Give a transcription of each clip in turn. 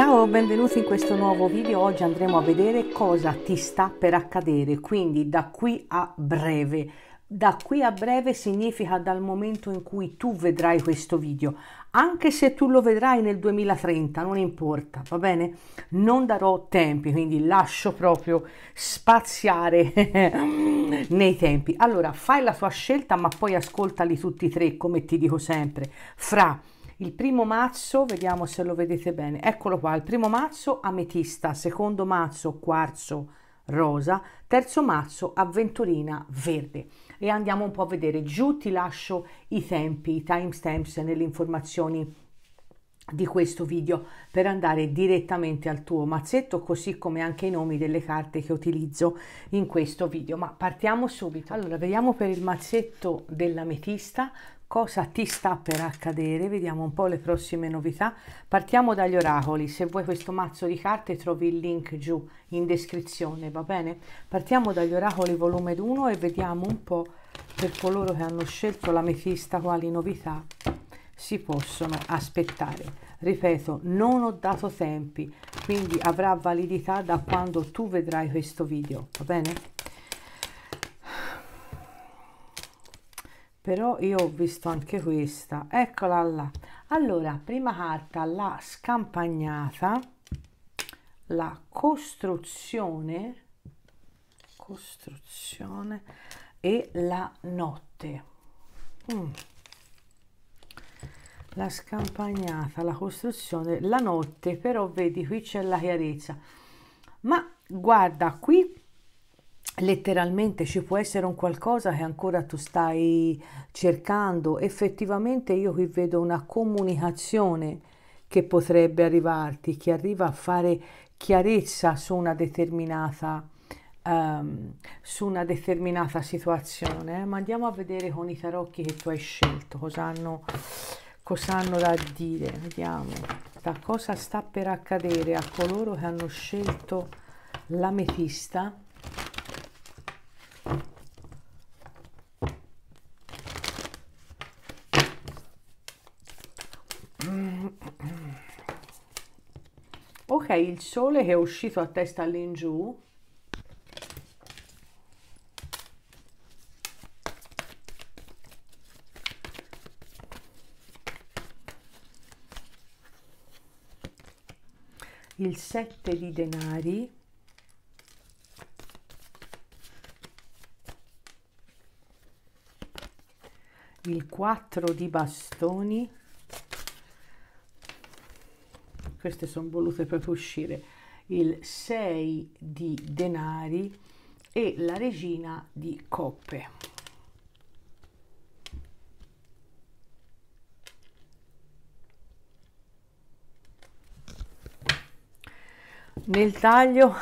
Ciao, benvenuti in questo nuovo video. Oggi andremo a vedere cosa ti sta per accadere, quindi da qui a breve. Da qui a breve significa dal momento in cui tu vedrai questo video, anche se tu lo vedrai nel 2030, non importa, va bene? Non darò tempi, quindi lascio proprio spaziare nei tempi. Allora, fai la tua scelta, ma poi ascoltali tutti e tre, come ti dico sempre, fra il primo mazzo vediamo se lo vedete bene eccolo qua il primo mazzo ametista secondo mazzo quarzo rosa terzo mazzo avventurina verde e andiamo un po' a vedere giù ti lascio i tempi i timestamps nelle informazioni di questo video per andare direttamente al tuo mazzetto così come anche i nomi delle carte che utilizzo in questo video ma partiamo subito allora vediamo per il mazzetto dell'ametista cosa ti sta per accadere, vediamo un po' le prossime novità. Partiamo dagli oracoli, se vuoi questo mazzo di carte trovi il link giù in descrizione, va bene? Partiamo dagli oracoli volume 1 e vediamo un po' per coloro che hanno scelto l'ametista quali novità si possono aspettare. Ripeto, non ho dato tempi, quindi avrà validità da quando tu vedrai questo video, va bene? però io ho visto anche questa eccola là allora prima carta la scampagnata la costruzione costruzione e la notte mm. la scampagnata la costruzione la notte però vedi qui c'è la chiarezza ma guarda qui letteralmente ci può essere un qualcosa che ancora tu stai cercando. Effettivamente io qui vedo una comunicazione che potrebbe arrivarti, che arriva a fare chiarezza su una determinata, um, su una determinata situazione. Eh? Ma andiamo a vedere con i tarocchi che tu hai scelto, cosa hanno, cosa hanno da dire. Vediamo da cosa sta per accadere a coloro che hanno scelto l'ametista il sole che è uscito a testa all'ingiù il sette di denari il quattro di bastoni queste sono volute proprio uscire il 6 di denari e la regina di coppe nel taglio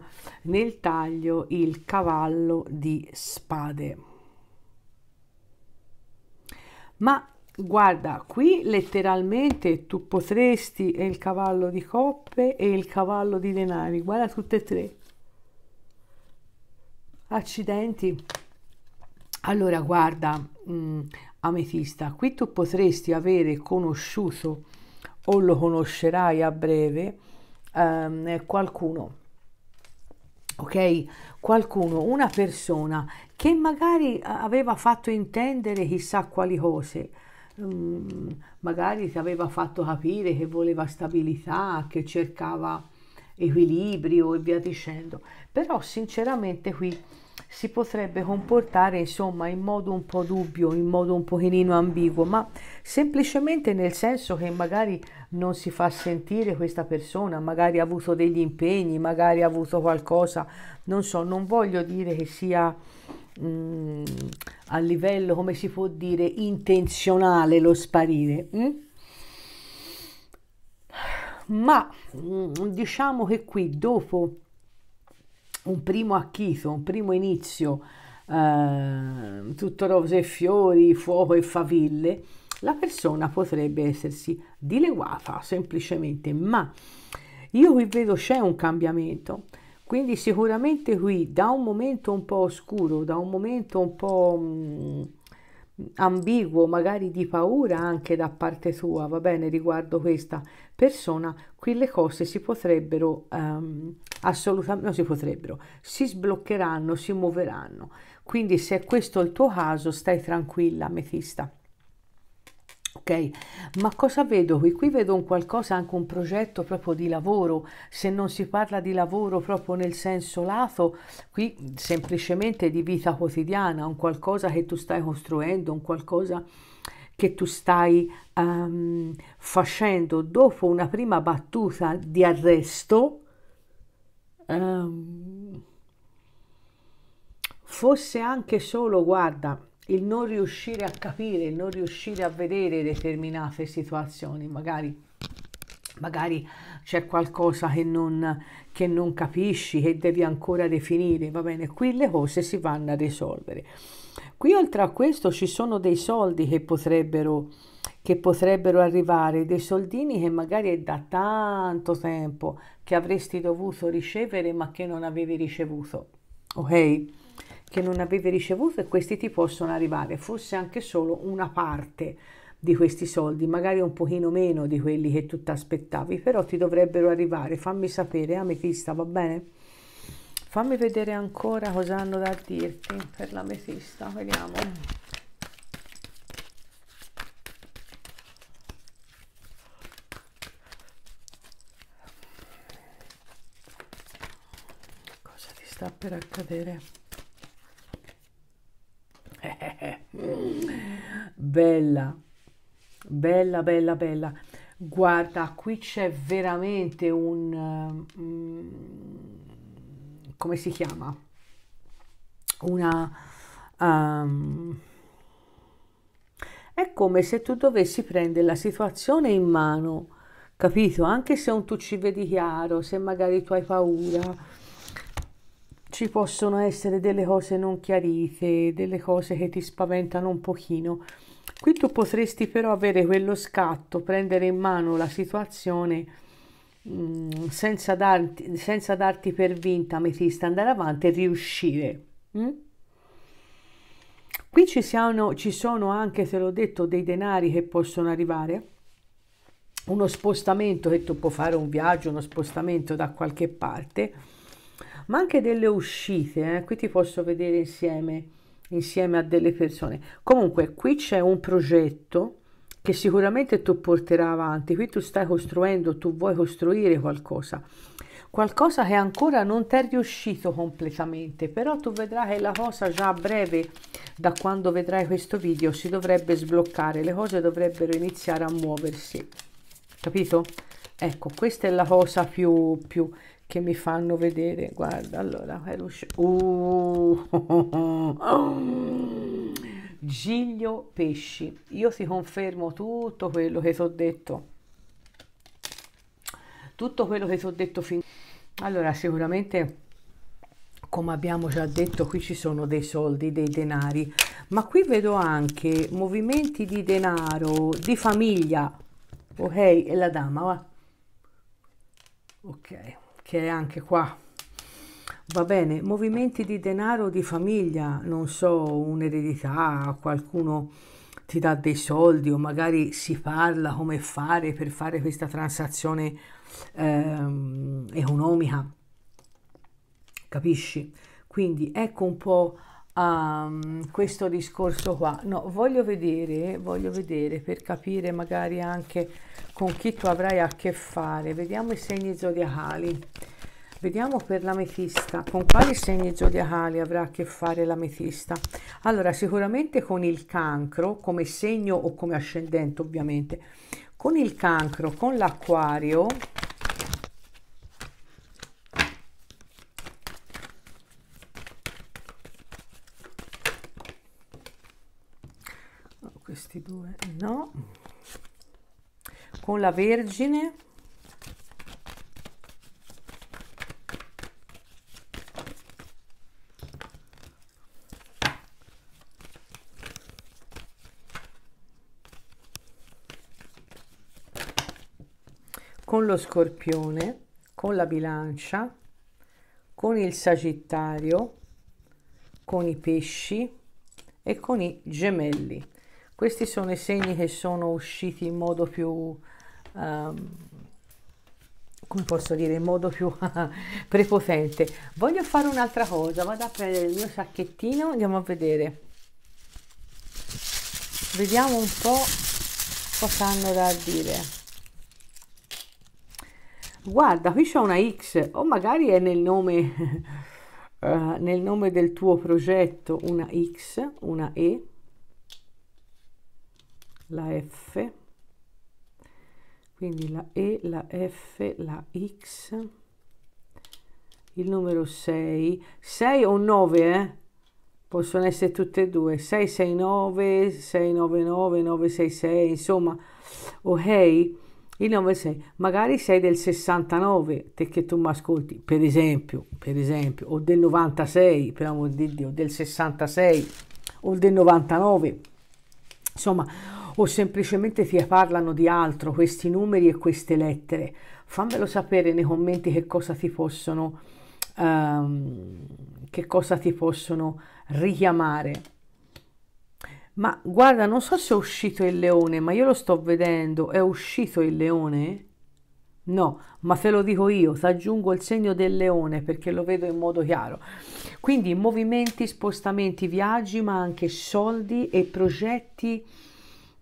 nel taglio il cavallo di spade ma guarda qui letteralmente tu potresti e il cavallo di coppe e il cavallo di denari guarda tutte e tre accidenti allora guarda mh, mm, ametista qui tu potresti avere conosciuto o lo conoscerai a breve ehm, eh, qualcuno ok qualcuno una persona che magari aveva fatto intendere chissà quali cose Mm, magari ti aveva fatto capire che voleva stabilità, che cercava equilibrio e via dicendo. Però sinceramente qui si potrebbe comportare insomma in modo un po' dubbio, in modo un pochino ambiguo, ma semplicemente nel senso che magari non si fa sentire questa persona, magari ha avuto degli impegni, magari ha avuto qualcosa, non so, non voglio dire che sia mh, mm, a livello, come si può dire, intenzionale lo sparire. Mh? Mm? Ma mh, mm, diciamo che qui dopo un primo acchito, un primo inizio, eh, tutto rose e fiori, fuoco e faville, la persona potrebbe essersi dileguata semplicemente, ma io qui vedo c'è un cambiamento quindi sicuramente qui da un momento un po' oscuro, da un momento un po' mh, mm, ambiguo, magari di paura anche da parte sua, va bene, riguardo questa persona, qui le cose si potrebbero ehm, assolutamente, non si potrebbero, si sbloccheranno, si muoveranno. Quindi se questo è il tuo caso, stai tranquilla, ametista. Ok, ma cosa vedo qui? Qui vedo un qualcosa, anche un progetto proprio di lavoro, se non si parla di lavoro proprio nel senso lato, qui semplicemente di vita quotidiana, un qualcosa che tu stai costruendo, un qualcosa che tu stai um, facendo dopo una prima battuta di arresto. Um, fosse anche solo, guarda, il non riuscire a capire, il non riuscire a vedere determinate situazioni, magari magari c'è qualcosa che non, che non, capisci, che devi ancora definire, va bene, qui le cose si vanno a risolvere. Qui oltre a questo ci sono dei soldi che potrebbero, che potrebbero arrivare, dei soldini che magari è da tanto tempo che avresti dovuto ricevere ma che non avevi ricevuto, ok? che non avevi ricevuto e questi ti possono arrivare, forse anche solo una parte di questi soldi, magari un pochino meno di quelli che tu ti aspettavi, però ti dovrebbero arrivare, fammi sapere, ametista, va bene? Fammi vedere ancora cosa hanno da dirti per l'ametista, vediamo. per accadere Bella, bella, bella, bella. Guarda, qui c'è veramente un... Mm, come si chiama? Una... Um, è come se tu dovessi prendere la situazione in mano, capito? Anche se un tu ci vedi chiaro, se magari tu hai paura ci possono essere delle cose non chiarite, delle cose che ti spaventano un pochino. Qui tu potresti però avere quello scatto, prendere in mano la situazione mh, mm, senza, darti, senza darti per vinta, ametista, andare avanti e riuscire. Mm? Qui ci sono, ci sono anche, te l'ho detto, dei denari che possono arrivare, uno spostamento che tu puoi fare, un viaggio, uno spostamento da qualche parte ma anche delle uscite, eh? qui ti posso vedere insieme, insieme a delle persone. Comunque qui c'è un progetto che sicuramente tu porterai avanti, qui tu stai costruendo, tu vuoi costruire qualcosa, qualcosa che ancora non ti è riuscito completamente, però tu vedrai che la cosa già a breve, da quando vedrai questo video, si dovrebbe sbloccare, le cose dovrebbero iniziare a muoversi, capito? Ecco, questa è la cosa più, più, che mi fanno vedere guarda allora è uh, oh, Giglio Pesci io si confermo tutto quello che so detto tutto quello che so detto fin allora sicuramente come abbiamo già detto qui ci sono dei soldi dei denari ma qui vedo anche movimenti di denaro di famiglia ok e la dama va ok che è anche qua va bene movimenti di denaro di famiglia non so un'eredità qualcuno ti dà dei soldi o magari si parla come fare per fare questa transazione ehm, economica capisci quindi ecco un po' um, questo discorso qua. No, voglio vedere, voglio vedere per capire magari anche con chi tu avrai a che fare. Vediamo i segni zodiacali. Vediamo per l'ametista, con quali segni zodiacali avrà a che fare l'ametista? Allora, sicuramente con il cancro, come segno o come ascendente ovviamente, con il cancro, con l'acquario, questi due no con la vergine con lo scorpione con la bilancia con il sagittario con i pesci e con i gemelli questi sono i segni che sono usciti in modo più um, come posso dire in modo più prepotente voglio fare un'altra cosa vado a prendere il mio sacchettino andiamo a vedere vediamo un po' cosa hanno da dire guarda qui c'è una X o magari è nel nome uh, nel nome del tuo progetto una X una E la F, quindi la E, la F, la X, il numero 6, 6 o 9, eh? possono essere tutte e due, 669, 699, 966, insomma, ok, Hey, il 96, magari sei del 69, te che tu mi ascolti, per esempio, per esempio, o del 96, per amor di Dio, del 66 o del 99, insomma, o semplicemente ti parlano di altro questi numeri e queste lettere. Fammelo sapere nei commenti che cosa ti possono, um, che cosa ti possono richiamare. Ma guarda, non so se è uscito il leone, ma io lo sto vedendo. È uscito il leone? No, ma te lo dico io, ti aggiungo il segno del leone perché lo vedo in modo chiaro. Quindi movimenti, spostamenti, viaggi, ma anche soldi e progetti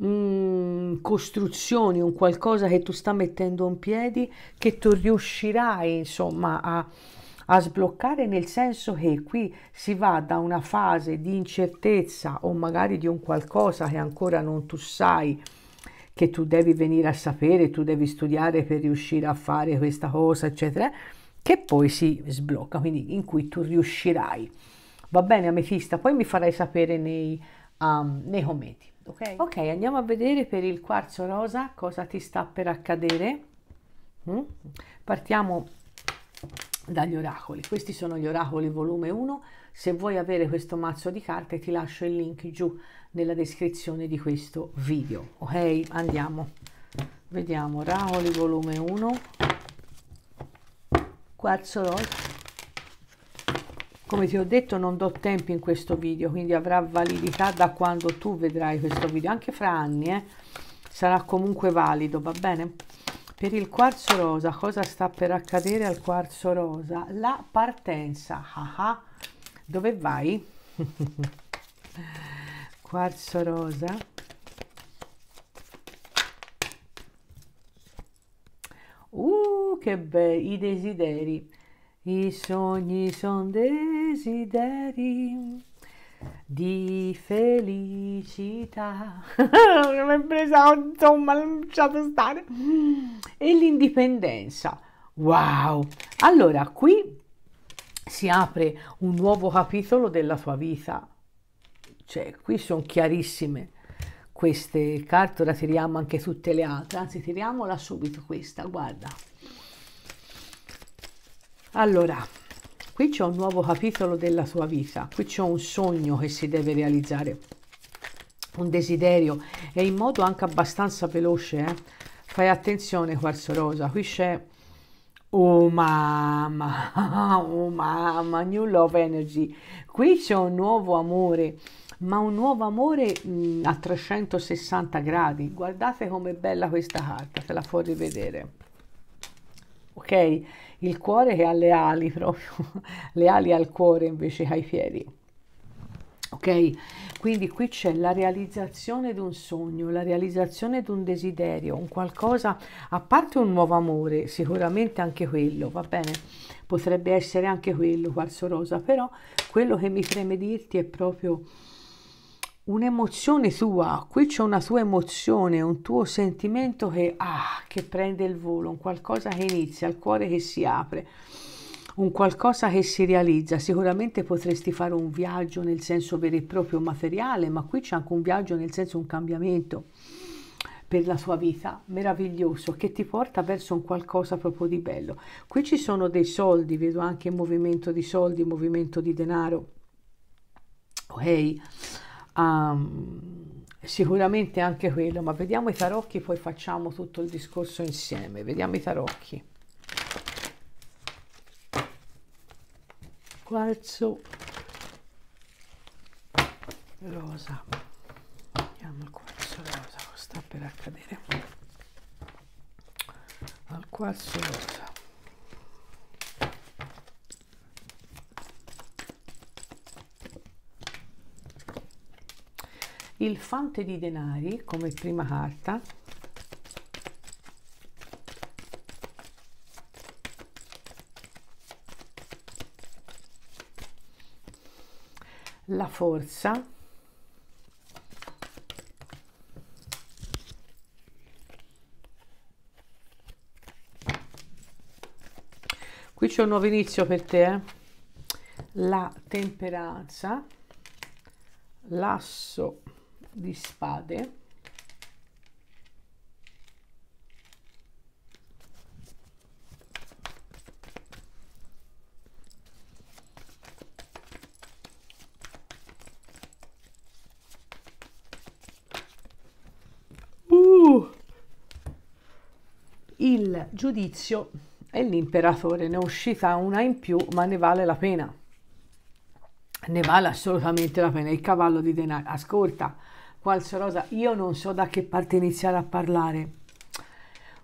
Mm, costruzioni, un qualcosa che tu stai mettendo in piedi, che tu riuscirai insomma a, a sbloccare nel senso che qui si va da una fase di incertezza o magari di un qualcosa che ancora non tu sai che tu devi venire a sapere, tu devi studiare per riuscire a fare questa cosa, eccetera, che poi si sblocca, quindi in cui tu riuscirai. Va bene, ametista, poi mi farai sapere nei, um, nei commenti ok? Ok, andiamo a vedere per il quarzo rosa cosa ti sta per accadere. Mm? Partiamo dagli oracoli. Questi sono gli oracoli volume 1. Se vuoi avere questo mazzo di carte ti lascio il link giù nella descrizione di questo video. Ok, andiamo. Vediamo oracoli volume 1. Quarzo rosa come ti ho detto non do tempi in questo video quindi avrà validità da quando tu vedrai questo video anche fra anni eh? sarà comunque valido va bene per il quarzo rosa cosa sta per accadere al quarzo rosa la partenza ah, ah. dove vai quarzo rosa uh che bello i desideri i sogni sono desideri di felicità. L'ho è presa, insomma, lasciato stare. E l'indipendenza. Wow! Allora, qui si apre un nuovo capitolo della tua vita. Cioè, qui sono chiarissime queste carte, ora tiriamo anche tutte le altre, anzi tiriamola subito questa, guarda. Allora, qui c'è un nuovo capitolo della tua vita, qui c'è un sogno che si deve realizzare, un desiderio e in modo anche abbastanza veloce. Eh? Fai attenzione, quarzo rosa, qui c'è... Oh mamma, oh mamma, New Love Energy. Qui c'è un nuovo amore, ma un nuovo amore mh, a 360 gradi. Guardate com'è bella questa carta, te la puoi rivedere. Ok? il cuore che ha le ali proprio, le ali al cuore invece che ai piedi. Ok? Quindi qui c'è la realizzazione di un sogno, la realizzazione di un desiderio, un qualcosa, a parte un nuovo amore, sicuramente anche quello, va bene? Potrebbe essere anche quello, quarzo rosa, però quello che mi preme dirti è proprio un'emozione sua, qui c'è una sua emozione, un tuo sentimento che, ah, che prende il volo, un qualcosa che inizia, il cuore che si apre, un qualcosa che si realizza. Sicuramente potresti fare un viaggio nel senso vero e proprio materiale, ma qui c'è anche un viaggio nel senso un cambiamento per la sua vita meraviglioso che ti porta verso un qualcosa proprio di bello. Qui ci sono dei soldi, vedo anche movimento di soldi, movimento di denaro. Ok? Um, sicuramente anche quello, ma vediamo i tarocchi, poi facciamo tutto il discorso insieme. Vediamo i tarocchi. Quarzo rosa. Vediamo il quarzo rosa, sta per accadere. Al quarzo rosa. il fante di denari come prima carta la forza qui c'è un nuovo inizio per te eh? la temperanza l'asso di spade uh! il giudizio è l'imperatore ne è uscita una in più ma ne vale la pena ne vale assolutamente la pena il cavallo di denaro ascolta Qualso rosa, io non so da che parte iniziare a parlare.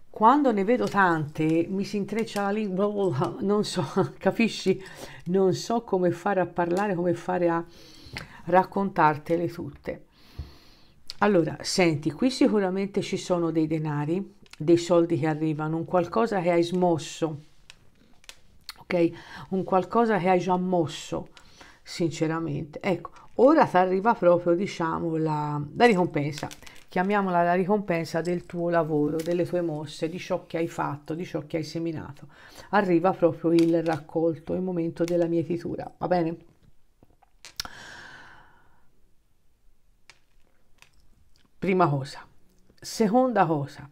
Quando ne vedo tante mi si intreccia la lingua, non so, capisci? Non so come fare a parlare, come fare a raccontartele tutte. Allora, senti, qui sicuramente ci sono dei denari, dei soldi che arrivano, un qualcosa che hai smosso, ok? Un qualcosa che hai già mosso, sinceramente. Ecco, ora ti arriva proprio diciamo la, la ricompensa chiamiamola la ricompensa del tuo lavoro, delle tue mosse, di ciò che hai fatto, di ciò che hai seminato. Arriva proprio il raccolto, il momento della mietitura, va bene? Prima cosa. Seconda cosa.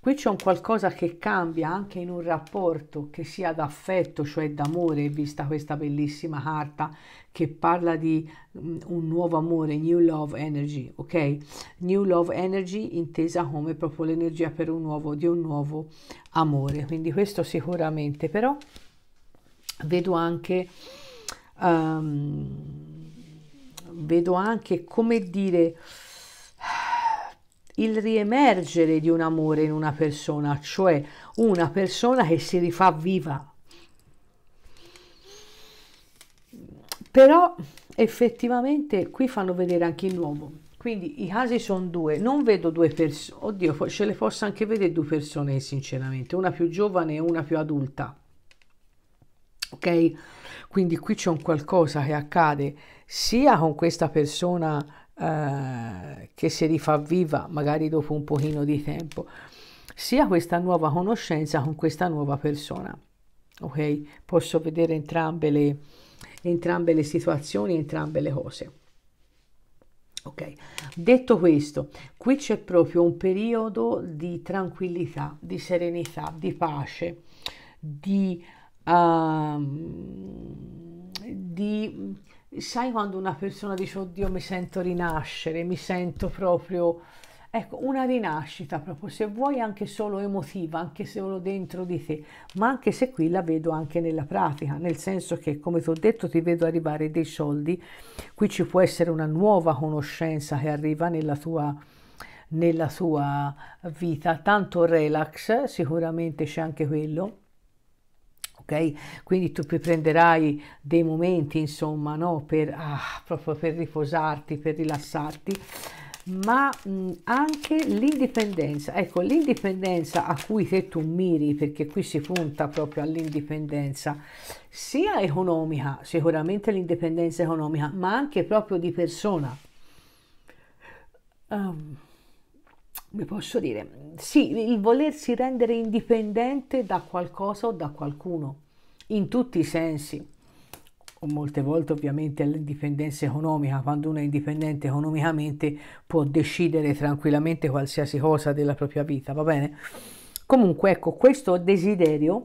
Qui c'è un qualcosa che cambia anche in un rapporto che sia d'affetto, cioè d'amore, vista questa bellissima carta che parla di mm, un nuovo amore, New Love Energy, ok? New Love Energy intesa come proprio l'energia per un nuovo, di un nuovo amore, quindi questo sicuramente, però vedo anche, um, vedo anche come dire il riemergere di un amore in una persona, cioè una persona che si rifà viva, però effettivamente qui fanno vedere anche il nuovo quindi i casi sono due non vedo due persone oddio ce le posso anche vedere due persone sinceramente una più giovane e una più adulta ok quindi qui c'è un qualcosa che accade sia con questa persona eh, che si rifà viva magari dopo un pochino di tempo sia questa nuova conoscenza con questa nuova persona ok posso vedere entrambe le entrambe le situazioni, entrambe le cose. Ok, detto questo, qui c'è proprio un periodo di tranquillità, di serenità, di pace, di, uh, di sai quando una persona dice oddio mi sento rinascere, mi sento proprio Ecco, una rinascita proprio, se vuoi anche solo emotiva, anche solo dentro di te, ma anche se qui la vedo anche nella pratica, nel senso che come ti ho detto ti vedo arrivare dei soldi, qui ci può essere una nuova conoscenza che arriva nella tua, nella tua vita, tanto relax, sicuramente c'è anche quello. ok? Quindi tu prenderai dei momenti, insomma, no? per, ah, proprio per riposarti, per rilassarti ma mh, anche l'indipendenza. Ecco, l'indipendenza a cui che tu miri, perché qui si punta proprio all'indipendenza, sia economica, sicuramente l'indipendenza economica, ma anche proprio di persona. Um, ehm, vi posso dire, sì, il volersi rendere indipendente da qualcosa o da qualcuno, in tutti i sensi molte volte ovviamente all'indipendenza economica, quando uno è indipendente economicamente può decidere tranquillamente qualsiasi cosa della propria vita, va bene? Comunque ecco, questo desiderio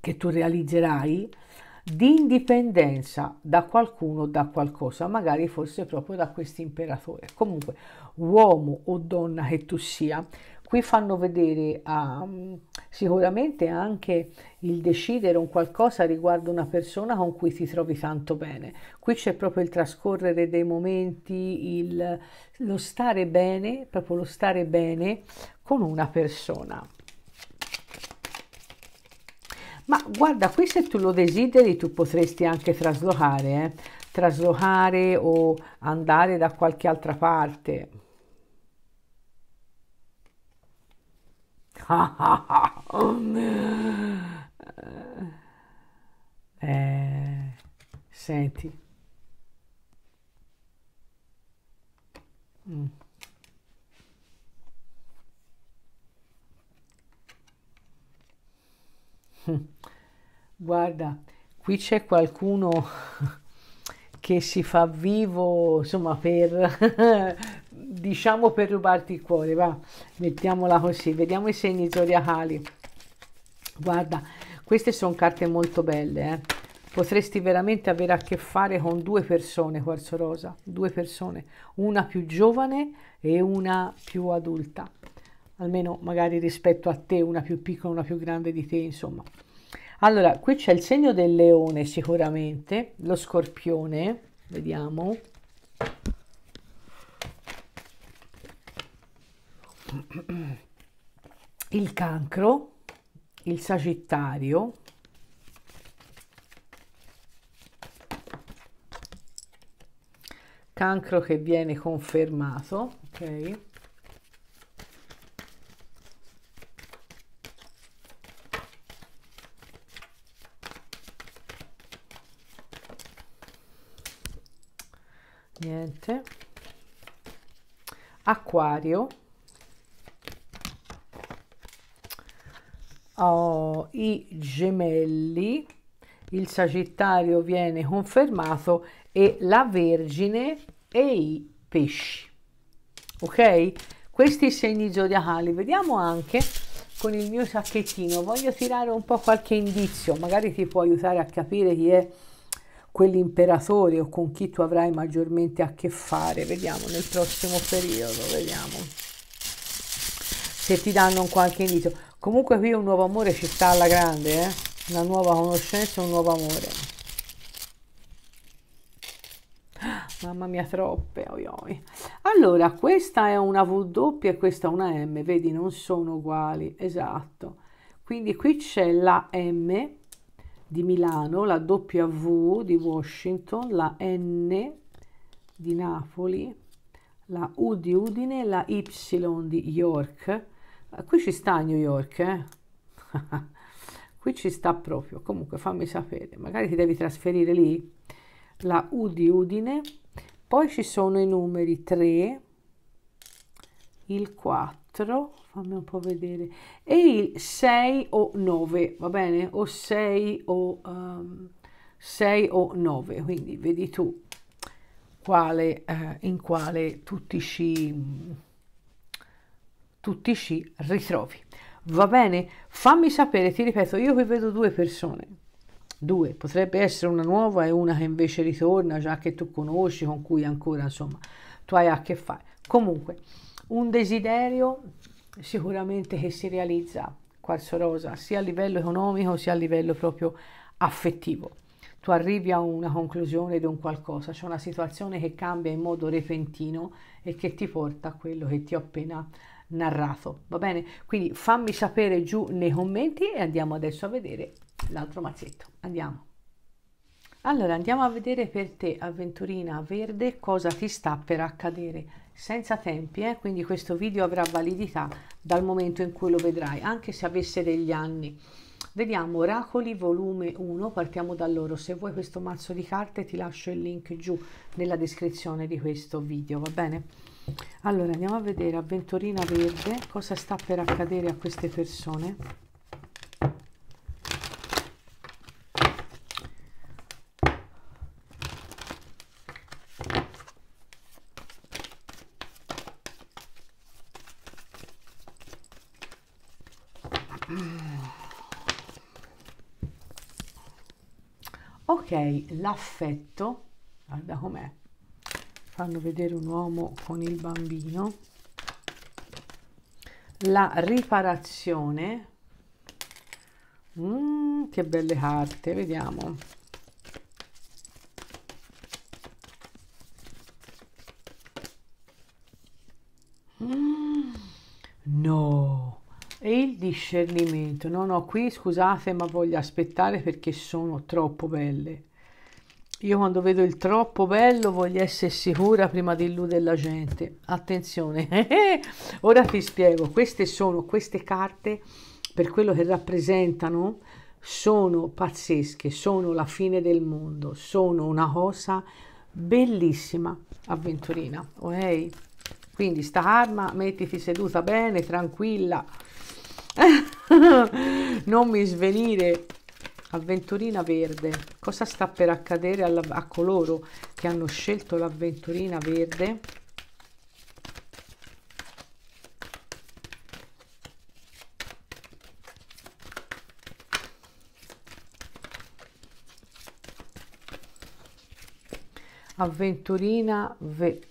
che tu realizzerai di indipendenza da qualcuno, da qualcosa, magari forse proprio da questo imperatore. Comunque, uomo o donna che tu sia, Qui fanno vedere a, ehm, sicuramente anche il decidere un qualcosa riguardo una persona con cui ti trovi tanto bene. Qui c'è proprio il trascorrere dei momenti, il, lo stare bene, proprio lo stare bene con una persona. Ma guarda, qui se tu lo desideri tu potresti anche traslocare, eh? traslocare o andare da qualche altra parte. eh, senti. Mm. Guarda, qui c'è qualcuno che si fa vivo, insomma, per, diciamo per rubarti il cuore, va, mettiamola così, vediamo i segni zodiacali. Guarda, queste sono carte molto belle, eh. Potresti veramente avere a che fare con due persone, Quarzo Rosa, due persone, una più giovane e una più adulta, almeno magari rispetto a te, una più piccola, una più grande di te, insomma. Allora, qui c'è il segno del leone sicuramente, lo scorpione, vediamo, il cancro, il sagittario, cancro che viene confermato, ok? Niente. Acquario. oh, i gemelli, il sagittario viene confermato e la Vergine e i pesci. Ok? Questi segni zodiacali. Vediamo anche con il mio sacchettino. Voglio tirare un po' qualche indizio, magari ti può aiutare a capire chi è quell'imperatore o con chi tu avrai maggiormente a che fare. Vediamo nel prossimo periodo, vediamo se ti danno un qualche indizio. Comunque qui un nuovo amore ci sta alla grande, eh? Una nuova conoscenza, un nuovo amore. Mamma mia, troppe. Oi oi. Allora, questa è una W e questa è una M. Vedi, non sono uguali. Esatto. Quindi qui c'è la M di Milano, la W di Washington, la N di Napoli, la U di Udine, la Y di York eh, qui ci sta a New York, eh? qui ci sta proprio. Comunque fammi sapere, magari ti devi trasferire lì, la U di Udine, poi ci sono i numeri 3, il 4, fammi un po' vedere, e il 6 o 9, va bene? O 6 o, um, ehm, 6 o 9, quindi vedi tu quale, eh, in quale tutti ci tutti ci ritrovi. Va bene? Fammi sapere, ti ripeto, io qui vedo due persone. Due, potrebbe essere una nuova e una che invece ritorna, già che tu conosci, con cui ancora, insomma, tu hai a che fare. Comunque, un desiderio sicuramente che si realizza, quarzo rosa, sia a livello economico sia a livello proprio affettivo. Tu arrivi a una conclusione di un qualcosa, c'è una situazione che cambia in modo repentino e che ti porta a quello che ti ho appena narrato, va bene? Quindi fammi sapere giù nei commenti e andiamo adesso a vedere l'altro mazzetto. Andiamo. Allora andiamo a vedere per te, avventurina verde, cosa ti sta per accadere senza tempi, eh? quindi questo video avrà validità dal momento in cui lo vedrai, anche se avesse degli anni. Vediamo Oracoli volume 1, partiamo da loro. Se vuoi questo mazzo di carte ti lascio il link giù nella descrizione di questo video, va bene? allora andiamo a vedere a Ventorina Verde cosa sta per accadere a queste persone ok l'affetto guarda com'è fanno vedere un uomo con il bambino la riparazione mm, che belle carte vediamo mm, no e il discernimento no no qui scusate ma voglio aspettare perché sono troppo belle io quando vedo il troppo bello voglio essere sicura prima di illudere la gente. Attenzione, ora ti spiego, queste sono queste carte per quello che rappresentano sono pazzesche, sono la fine del mondo, sono una cosa bellissima, avventurina, ok? Quindi sta arma, mettiti seduta bene, tranquilla, non mi svenire avventurina verde cosa sta per accadere alla, a coloro che hanno scelto l'avventurina verde avventurina ve-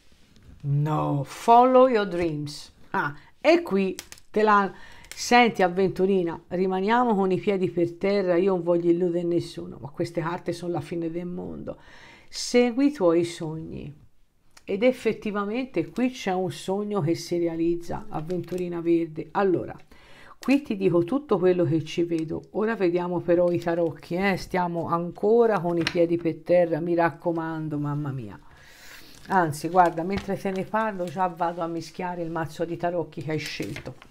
no follow your dreams ah e qui te la Senti avventurina, rimaniamo con i piedi per terra, io non voglio illudere nessuno, ma queste carte sono la fine del mondo. Segui i tuoi sogni. Ed effettivamente qui c'è un sogno che si realizza, avventurina verde. Allora, qui ti dico tutto quello che ci vedo. Ora vediamo però i tarocchi, eh? stiamo ancora con i piedi per terra, mi raccomando, mamma mia. Anzi, guarda, mentre te ne parlo già vado a mischiare il mazzo di tarocchi che hai scelto.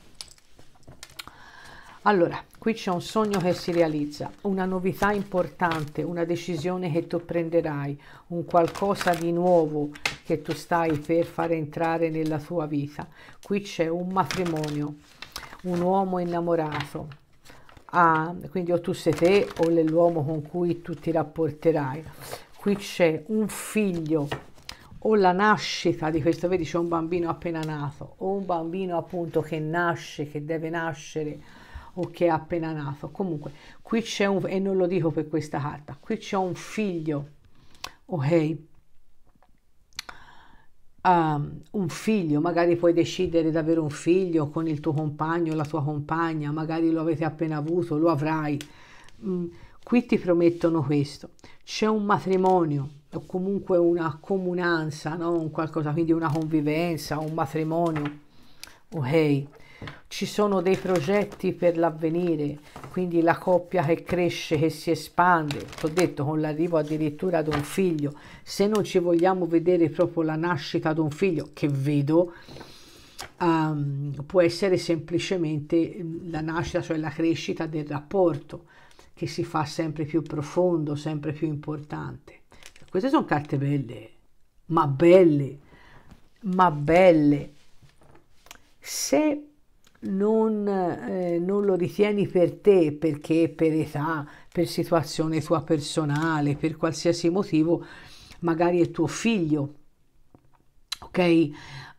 Allora, qui c'è un sogno che si realizza, una novità importante, una decisione che tu prenderai, un qualcosa di nuovo che tu stai per far entrare nella tua vita. Qui c'è un matrimonio, un uomo innamorato, ah, quindi o tu sei te o l'uomo con cui tu ti rapporterai. Qui c'è un figlio o la nascita di questo, vedi c'è un bambino appena nato o un bambino appunto che nasce, che deve nascere o che è appena nato. Comunque, qui c'è un, e non lo dico per questa carta, qui c'è un figlio, ok? Um, un figlio, magari puoi decidere di avere un figlio con il tuo compagno, la tua compagna, magari lo avete appena avuto, lo avrai. Mm, qui ti promettono questo. C'è un matrimonio o comunque una comunanza, no? un qualcosa, quindi una convivenza, un matrimonio, ok? ci sono dei progetti per l'avvenire, quindi la coppia che cresce, che si espande, ho detto con l'arrivo addirittura ad un figlio, se non ci vogliamo vedere proprio la nascita di un figlio, che vedo, um, può essere semplicemente la nascita, cioè la crescita del rapporto, che si fa sempre più profondo, sempre più importante. Queste sono carte belle, ma belle, ma belle. Se non, eh, non, lo ritieni per te perché per età, per situazione tua personale, per qualsiasi motivo, magari è tuo figlio, ok?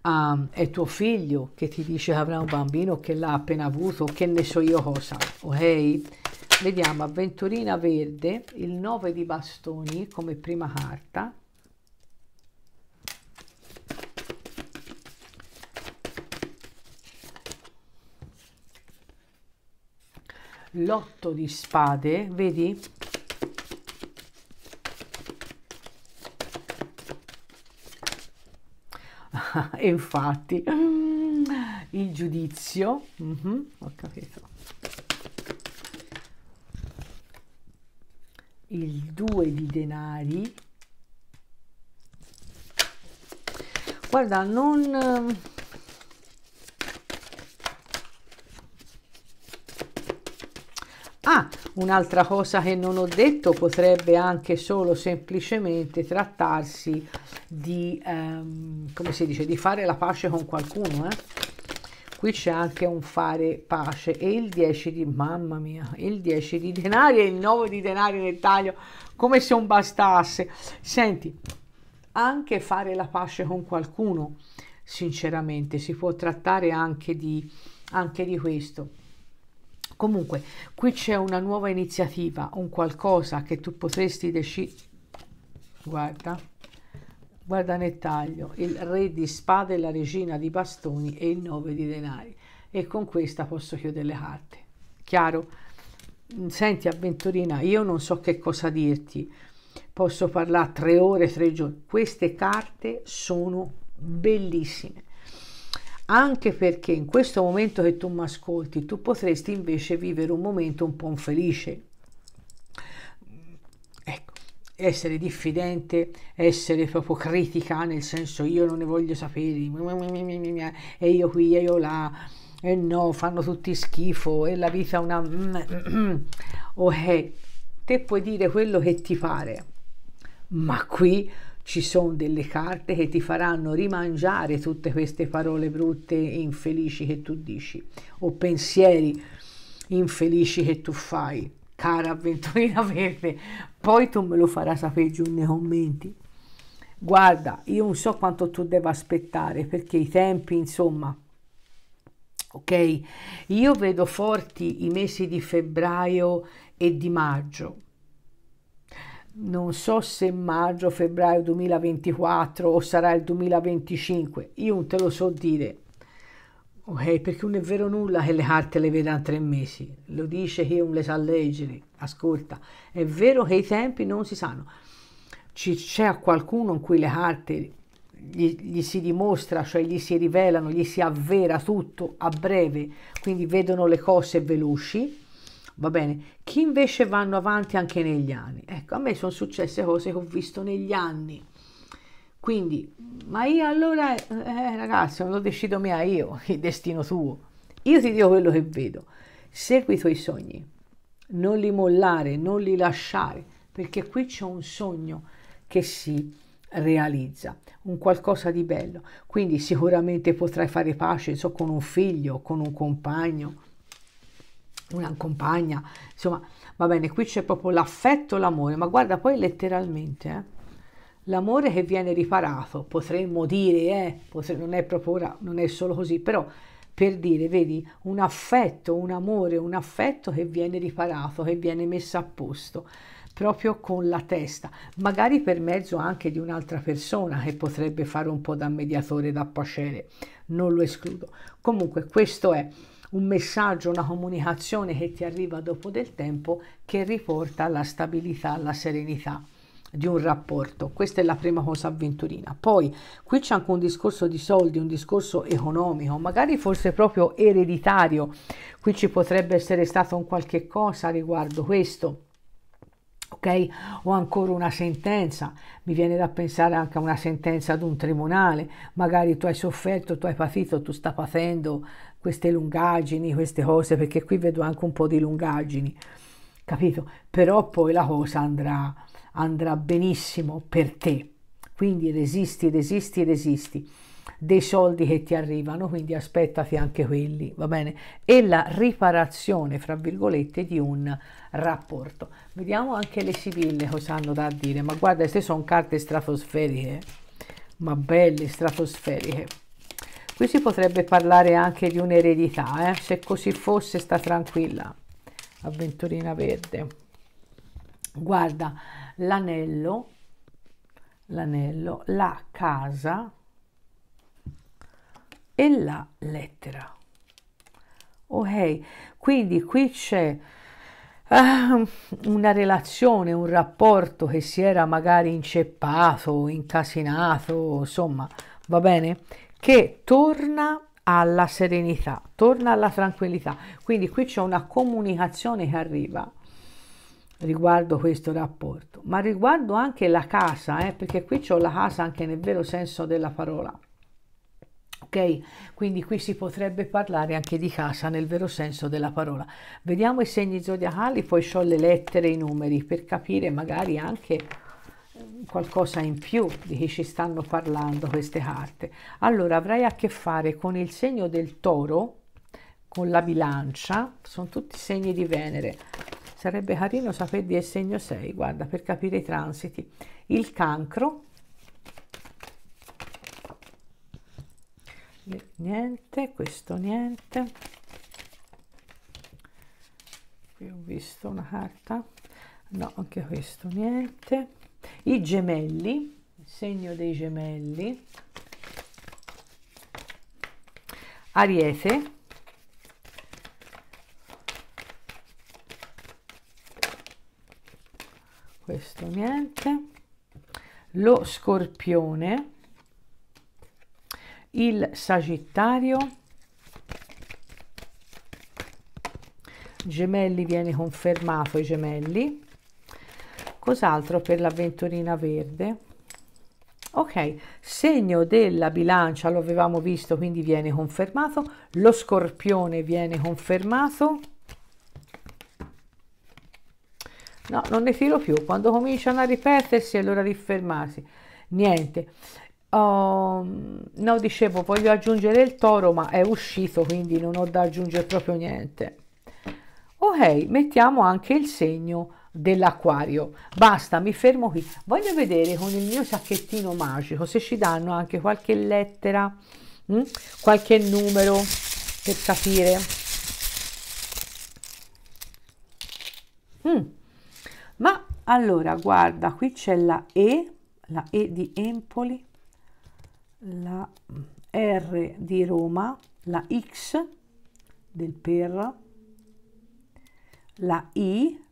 Um, è tuo figlio che ti dice che avrà un bambino che l'ha appena avuto, che ne so io cosa, ok? Vediamo avventurina verde, il 9 di bastoni come prima carta. l'otto di spade, vedi? e infatti il giudizio, mm -hmm, ho capito. Il 2 di denari. Guarda, non Un'altra cosa che non ho detto potrebbe anche solo semplicemente trattarsi di, ehm, come si dice, di fare la pace con qualcuno. Eh? Qui c'è anche un fare pace e il 10 di, mamma mia, il 10 di denari e il 9 di denari nel taglio, come se non bastasse. Senti, anche fare la pace con qualcuno, sinceramente, si può trattare anche di, anche di questo Comunque, qui c'è una nuova iniziativa, un qualcosa che tu potresti decidere. Guarda, guarda nel taglio, il re di spade, la regina di bastoni e il nove di denari. E con questa posso chiudere le carte. Chiaro? Senti avventurina, io non so che cosa dirti. Posso parlare tre ore, tre giorni. Queste carte sono bellissime anche perché in questo momento che tu mi ascolti, tu potresti invece vivere un momento un po' infelice. Ecco, essere diffidente, essere proprio critica, nel senso io non ne voglio sapere, e io qui, e io là, e no, fanno tutti schifo, e la vita è una... ok, oh, eh, te puoi dire quello che ti pare, ma qui ci sono delle carte che ti faranno rimangiare tutte queste parole brutte e infelici che tu dici o pensieri infelici che tu fai cara avventurina verde poi tu me lo farai sapere giù nei commenti guarda io non so quanto tu devi aspettare perché i tempi insomma ok io vedo forti i mesi di febbraio e di maggio non so se maggio, febbraio 2024 o sarà il 2025, io te lo so dire. Ok, perché non è vero nulla che le carte le vedano tre mesi, lo dice che non le sa leggere, ascolta, è vero che i tempi non si sanno. c'è qualcuno in cui le carte gli, gli, si dimostra, cioè gli si rivelano, gli si avvera tutto a breve, quindi vedono le cose veloci, va bene? Chi invece vanno avanti anche negli anni? Ecco, a me sono successe cose che ho visto negli anni. Quindi, ma io allora, eh, eh ragazzi, non lo decido mia io, il destino tuo. Io ti dico quello che vedo. Segui i tuoi sogni, non li mollare, non li lasciare, perché qui c'è un sogno che si realizza, un qualcosa di bello. Quindi sicuramente potrai fare pace so, con un figlio, con un compagno, una compagna, insomma, va bene, qui c'è proprio l'affetto, l'amore, ma guarda poi letteralmente, eh, l'amore che viene riparato, potremmo dire, eh, potre, non è proprio ora, non è solo così, però per dire, vedi, un affetto, un amore, un affetto che viene riparato, che viene messo a posto, proprio con la testa, magari per mezzo anche di un'altra persona che potrebbe fare un po' da mediatore, da pascere, non lo escludo. Comunque questo è un messaggio, una comunicazione che ti arriva dopo del tempo che riporta alla stabilità, alla serenità di un rapporto. Questa è la prima cosa avventurina. Poi qui c'è anche un discorso di soldi, un discorso economico, magari forse proprio ereditario. Qui ci potrebbe essere stato un qualche cosa riguardo questo. Ok? O ancora una sentenza, mi viene da pensare anche a una sentenza ad un tribunale, magari tu hai sofferto, tu hai patito, tu stai patendo queste lungaggini, queste cose, perché qui vedo anche un po' di lungaggini, capito? Però poi la cosa andrà, andrà benissimo per te. Quindi resisti, resisti, resisti dei soldi che ti arrivano, quindi aspettati anche quelli, va bene? E la riparazione, fra virgolette, di un rapporto. Vediamo anche le sibille cosa hanno da dire, ma guarda, queste sono carte stratosferiche, eh. ma belle stratosferiche qui si potrebbe parlare anche di un'eredità eh? se così fosse sta tranquilla avventurina verde guarda l'anello l'anello la casa e la lettera ok quindi qui c'è ehm, una relazione, un rapporto che si era magari inceppato, incasinato, insomma, va bene? che torna alla serenità, torna alla tranquillità. Quindi qui c'è una comunicazione che arriva riguardo questo rapporto, ma riguardo anche la casa, eh, perché qui c'è la casa anche nel vero senso della parola. Ok? Quindi qui si potrebbe parlare anche di casa nel vero senso della parola. Vediamo i segni zodiacali, poi ho le lettere e i numeri per capire magari anche qualcosa in più di chi ci stanno parlando queste carte. Allora avrai a che fare con il segno del toro, con la bilancia, sono tutti segni di Venere. Sarebbe carino sapere di segno 6, guarda, per capire i transiti. Il cancro, niente, questo niente. Qui ho visto una carta, no, anche questo niente i gemelli, il segno dei gemelli, Ariete, questo niente, lo scorpione, il sagittario, gemelli viene confermato i gemelli, qualcos'altro per l'avventurina verde ok segno della bilancia lo avevamo visto quindi viene confermato lo scorpione viene confermato no non ne tiro più quando cominciano a ripetersi allora di fermarsi niente Oh, no, dicevo, voglio aggiungere il toro, ma è uscito, quindi non ho da aggiungere proprio niente. Ok, mettiamo anche il segno dell'acquario basta mi fermo qui voglio vedere con il mio sacchettino magico se ci danno anche qualche lettera mh? Mm? qualche numero per capire mm. ma allora guarda qui c'è la E la E di Empoli la R di Roma la X del per la I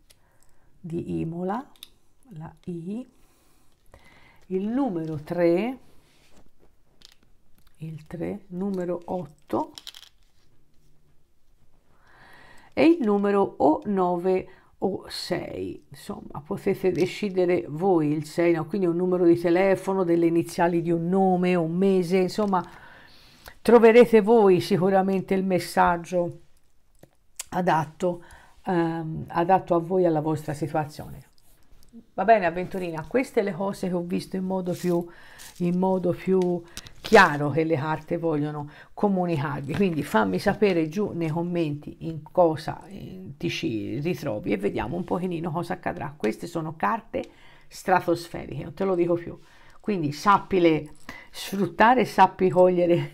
di Imola, la I, il numero 3, il 3, numero 8 e il numero o 9 o 6, insomma potete decidere voi il 6, no? quindi un numero di telefono, delle iniziali di un nome, un mese, insomma troverete voi sicuramente il messaggio adatto ehm, adatto a voi e alla vostra situazione. Va bene avventurina, queste le cose che ho visto in modo più, in modo più chiaro che le carte vogliono comunicarvi, quindi fammi sapere giù nei commenti in cosa ti ci ritrovi e vediamo un pochino cosa accadrà. Queste sono carte stratosferiche, non te lo dico più. Quindi sappile sfruttare, sappi cogliere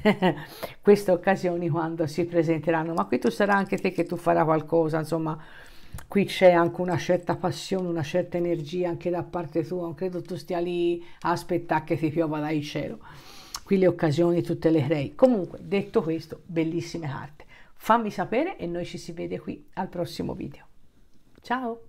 queste occasioni quando si presenteranno, ma qui tu sarà anche te che tu farai qualcosa, insomma, qui c'è anche una certa passione, una certa energia anche da parte tua, non credo tu stia lì a aspettare che ti piova dal cielo. Qui le occasioni tutte le crei. Comunque, detto questo, bellissime carte. Fammi sapere e noi ci si vede qui al prossimo video. Ciao!